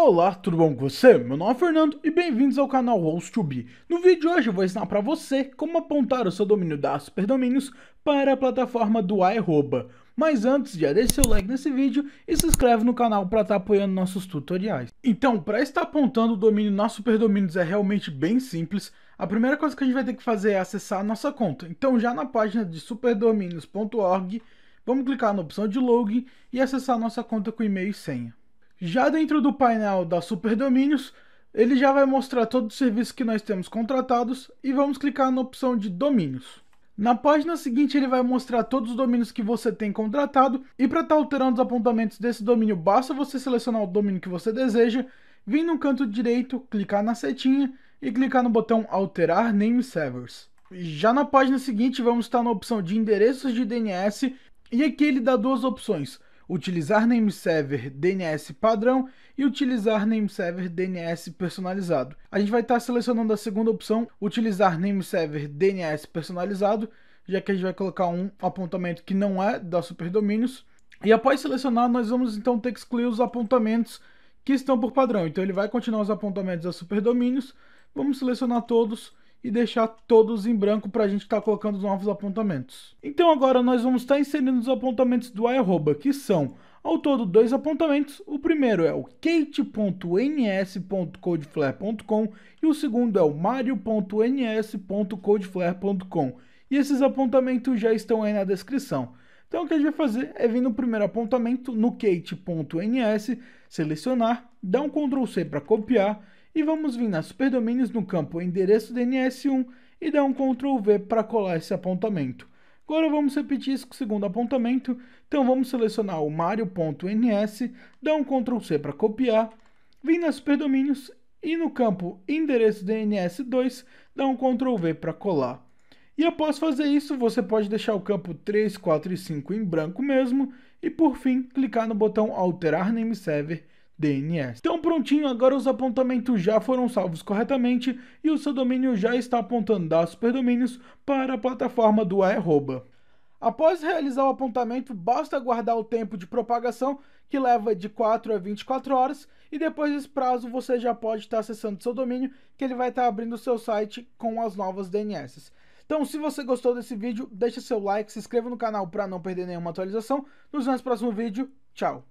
Olá, tudo bom com você? Meu nome é Fernando e bem-vindos ao canal host 2 No vídeo de hoje eu vou ensinar para você como apontar o seu domínio da Superdomínios para a plataforma do iRoba. Mas antes, já deixe seu like nesse vídeo e se inscreve no canal para estar tá apoiando nossos tutoriais. Então, para estar apontando o domínio na Superdomínios é realmente bem simples. A primeira coisa que a gente vai ter que fazer é acessar a nossa conta. Então, já na página de superdomínios.org, vamos clicar na opção de login e acessar a nossa conta com e-mail e senha. Já dentro do painel da Superdomínios, ele já vai mostrar todos os serviços que nós temos contratados e vamos clicar na opção de domínios. Na página seguinte ele vai mostrar todos os domínios que você tem contratado e para estar tá alterando os apontamentos desse domínio basta você selecionar o domínio que você deseja, vir no canto direito, clicar na setinha e clicar no botão alterar name servers. Já na página seguinte vamos estar tá na opção de endereços de DNS e aqui ele dá duas opções, utilizar server DNS padrão e utilizar server DNS personalizado. A gente vai estar tá selecionando a segunda opção, utilizar server DNS personalizado, já que a gente vai colocar um apontamento que não é da Superdomínios. E após selecionar, nós vamos então ter que excluir os apontamentos que estão por padrão. Então ele vai continuar os apontamentos da Superdomínios. Vamos selecionar todos e deixar todos em branco para a gente estar tá colocando os novos apontamentos. Então agora nós vamos estar tá inserindo os apontamentos do arroba, que são ao todo dois apontamentos. O primeiro é o kate.ns.codeflare.com e o segundo é o mario.ns.codeflare.com. E esses apontamentos já estão aí na descrição. Então o que a gente vai fazer é vir no primeiro apontamento no kate.ns, selecionar, dar um Ctrl C para copiar e vamos vir nas superdomínios no campo endereço DNS1 e dar um Ctrl V para colar esse apontamento. Agora vamos repetir isso com o segundo apontamento, então vamos selecionar o mario.ns, dar um Ctrl C para copiar, vir nas superdomínios e no campo endereço DNS2, dar um Ctrl V para colar. E após fazer isso, você pode deixar o campo 3, 4 e 5 em branco mesmo, e por fim, clicar no botão alterar name server DNS. Então prontinho, agora os apontamentos já foram salvos corretamente e o seu domínio já está apontando da Superdomínios para a plataforma do Aeroba. Após realizar o apontamento, basta guardar o tempo de propagação, que leva de 4 a 24 horas, e depois desse prazo você já pode estar acessando seu domínio, que ele vai estar abrindo o seu site com as novas DNS. Então, se você gostou desse vídeo, deixa seu like, se inscreva no canal para não perder nenhuma atualização. Nos vemos no próximo vídeo. Tchau!